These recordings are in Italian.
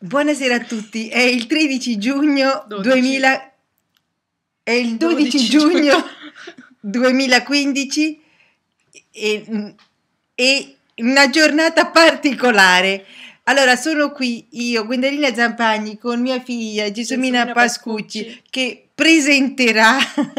Buonasera a tutti, è il 13 giugno 12. 2000... È il 12, 12 giugno, giugno 2015 e, e una giornata particolare. Allora, sono qui io, Guendalina Zampagni, con mia figlia Gesumina, Gesumina Pascucci, Pascucci, che presenterà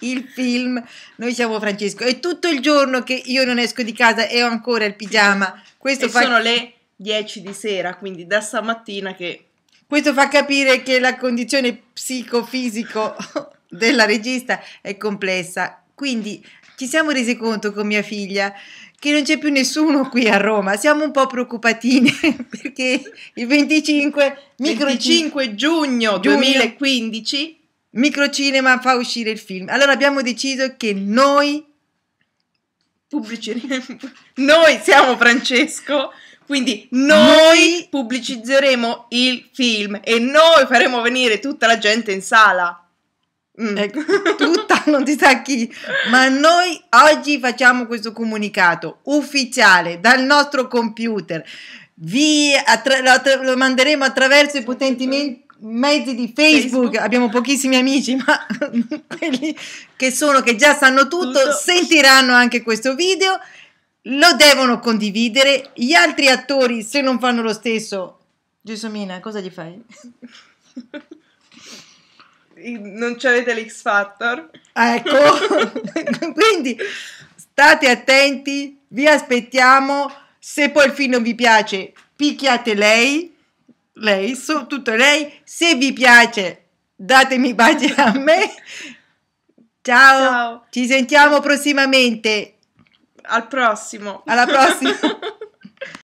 il film Noi siamo Francesco. È tutto il giorno che io non esco di casa e ho ancora il pigiama. Questo e fa... sono le 10 di sera, quindi da stamattina che... Questo fa capire che la condizione psicofisico della regista è complessa. Quindi ci siamo resi conto con mia figlia che non c'è più nessuno qui a Roma. Siamo un po' preoccupatine perché il 25, micro... 25 giugno, giugno 2015 Microcinema fa uscire il film. Allora abbiamo deciso che noi pubbliceremo. Noi siamo Francesco, quindi noi pubblicizzeremo il film e noi faremo venire tutta la gente in sala. Mm. Ecco, tutta non si sa chi, ma noi oggi facciamo questo comunicato ufficiale dal nostro computer. Vi attra- lo, attra- lo, manderemo attraverso i potenti me- mezzi di Facebook. Facebook. Abbiamo pochissimi amici, ma quelli che sono che già sanno tutto, tutto. sentiranno anche questo video lo devono condividere gli altri attori se non fanno lo stesso. Giusomina, cosa gli fai? non c'avete l'X Factor. Ecco, quindi state attenti, vi aspettiamo. Se poi il film non vi piace, picchiate lei, lei, soprattutto lei. Se vi piace, datemi pace a me. Ciao. Ciao, ci sentiamo prossimamente. Al prossimo. Alla prossima.